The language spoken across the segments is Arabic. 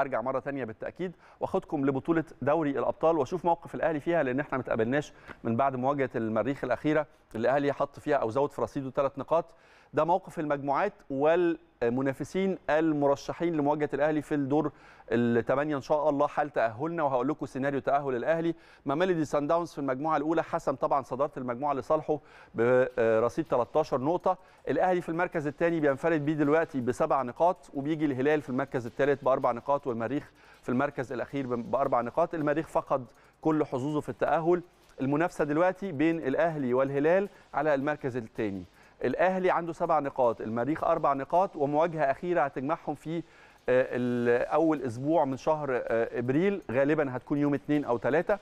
هرجع مره ثانيه بالتاكيد واخدكم لبطوله دوري الابطال واشوف موقف الاهلي فيها لان احنا ما اتقابلناش من بعد مواجهه المريخ الاخيره اللي الاهلي حط فيها او زود في رصيده ثلاث نقاط ده موقف المجموعات وال منافسين المرشحين لمواجهه الاهلي في الدور الثمانيه ان شاء الله حال تاهلنا وهقول لكم سيناريو تاهل الاهلي ماميلودي سان داونز في المجموعه الاولى حسم طبعا صداره المجموعه لصالحه برصيد 13 نقطه الاهلي في المركز الثاني بينفرد بيه دلوقتي بسبع نقاط وبيجي الهلال في المركز الثالث باربع نقاط والمريخ في المركز الاخير باربع نقاط المريخ فقد كل حظوظه في التاهل المنافسه دلوقتي بين الاهلي والهلال على المركز الثاني الاهلي عنده سبع نقاط المريخ اربع نقاط ومواجهه اخيره هتجمعهم في آه، اول اسبوع من شهر آه، ابريل غالبا هتكون يوم اثنين او ثلاثه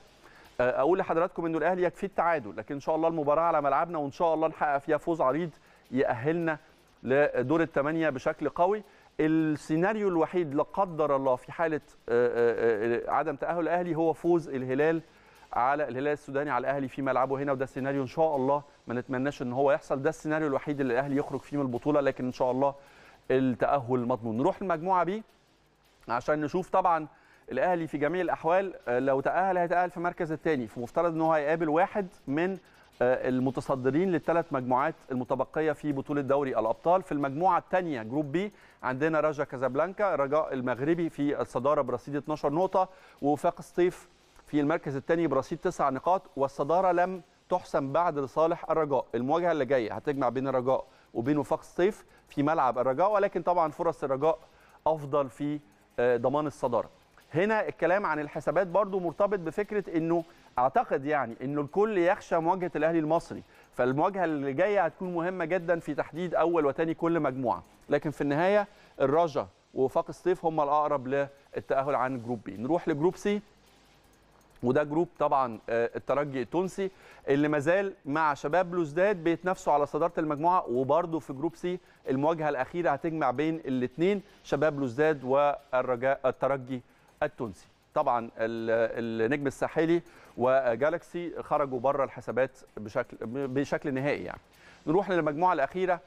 آه، اقول لحضراتكم انه الاهلي يكفي التعادل لكن ان شاء الله المباراه على ملعبنا وان شاء الله نحقق فيها فوز عريض يأهلنا لدور الثمانيه بشكل قوي السيناريو الوحيد لا قدر الله في حاله عدم تاهل الاهلي هو فوز الهلال على الهلال السوداني على الاهلي في ملعبه هنا وده سيناريو ان شاء الله ما نتمناش ان هو يحصل ده السيناريو الوحيد اللي الاهلي يخرج فيه من البطوله لكن ان شاء الله التاهل مضمون نروح المجموعه بي عشان نشوف طبعا الاهلي في جميع الاحوال آه، لو تاهل هيتاهل في المركز الثاني فمفترض ان هو هيقابل واحد من آه، المتصدرين للثلاث مجموعات المتبقيه في بطوله دوري الابطال في المجموعه الثانيه جروب بي عندنا رجا كازابلانكا رجاء المغربي في الصداره برصيد 12 نقطه ووفاق سطيف في المركز الثاني برصيد تسع نقاط والصداره لم تحسم بعد لصالح الرجاء المواجهه اللي جايه هتجمع بين الرجاء وبين وفاق الصيف في ملعب الرجاء ولكن طبعا فرص الرجاء افضل في آه، ضمان الصداره هنا الكلام عن الحسابات برضو مرتبط بفكره انه اعتقد يعني انه الكل يخشى مواجهه الاهلي المصري فالمواجهه اللي جايه هتكون مهمه جدا في تحديد اول وثاني كل مجموعه لكن في النهايه الرجا وفاق الصيف هم الاقرب للتاهل عن جروب بي نروح لجروب سي وده جروب طبعا آه، الترجي التونسي اللي مازال مع شباب بلوزداد بيتنافسوا على صداره المجموعه وبرده في جروب سي المواجهه الاخيره هتجمع بين الاثنين شباب بلوزداد والرجاء الترجي التونسي طبعا النجم الساحلي وجالكسي خرجوا بره الحسابات بشكل بشكل نهائي يعني نروح للمجموعه الاخيره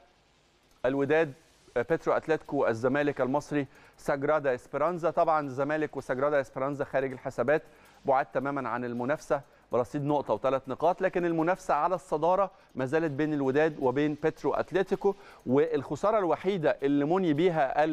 الوداد بترو اتلتيكو الزمالك المصري ساجرادا اسبرانزا طبعا الزمالك وساجرادا اسبرانزا خارج الحسابات بعاد تماما عن المنافسه برصيد نقطة وثلاث نقاط لكن المنافسة على الصدارة ما زالت بين الوداد وبين بترو أتلتيكو والخسارة الوحيدة اللي مني بيها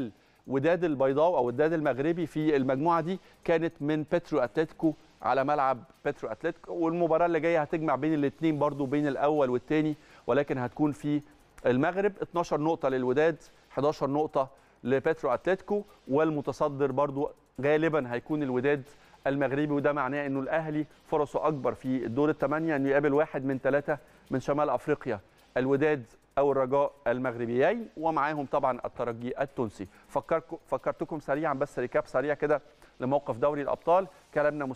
الوداد البيضاء أو الوداد المغربي في المجموعة دي كانت من بترو أتلتيكو على ملعب بترو أتلتيكو والمباراة اللي جاية هتجمع بين الاثنين برضو بين الأول والثاني ولكن هتكون في المغرب 12 نقطه للوداد 11 نقطه لبترو اتلتيكو والمتصدر برضو غالبا هيكون الوداد المغربي وده معناه انه الاهلي فرصه اكبر في الدور الثمانيه انه يقابل واحد من ثلاثه من شمال افريقيا الوداد او الرجاء المغربيين ومعاهم طبعا الترجي التونسي فكركم فكرتكم سريعا بس ريكاب سريع كده لموقف دوري الابطال كلامنا